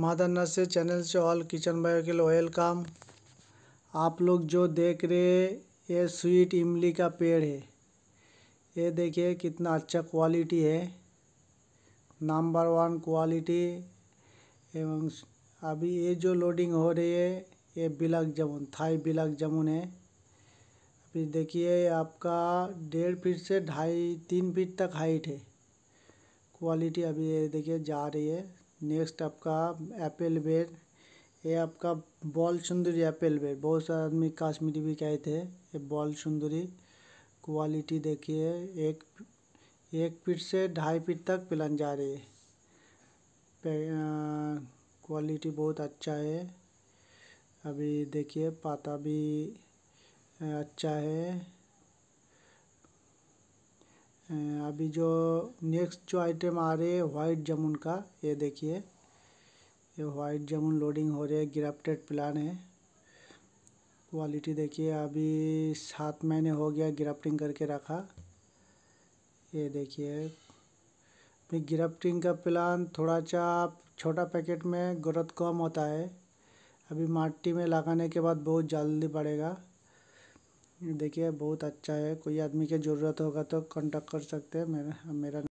माता nursery channel से all kitchen बायो के लिए वेलकम आप लोग जो देख रहे ये स्वीट इमली का पेड़ है ये देखिए कितना अच्छा क्वालिटी है नंबर वन क्वालिटी एवं अभी ये जो लोडिंग हो रही है ये बिलक जामुन थाई बिलक जामुन है अभी देखिए आपका डेढ़ फीट से ढाई तीन फीट तक हाइट है क्वालिटी अभी ये देखिए जा रही है नेक्स्ट आपका एप्पल बेर ये आपका बॉल सुंदरी एप्पल बेर बहुत सारे आदमी काश्मीरी भी कहे थे ये बॉल सुंदरी क्वालिटी देखिए एक एक फिट से ढाई फिट तक पिलन जा रही है क्वालिटी बहुत अच्छा है अभी देखिए पाता भी अच्छा है अभी जो नेक्स्ट जो आइटम आ रही है वाइट जामुन का ये देखिए ये वाइट जामुन लोडिंग हो रही है ग्राफ्टेड प्लान है क्वालिटी देखिए अभी सात महीने हो गया ग्राफ्टिंग करके रखा ये देखिए गिरफ्टिंग का प्लान थोड़ा सा छोटा पैकेट में ग्रोथ कम होता है अभी माटी में लगाने के बाद बहुत जल्दी बढ़ेगा देखिए बहुत अच्छा है कोई आदमी के जरूरत होगा तो कांटेक्ट कर सकते हैं मेरा मेरा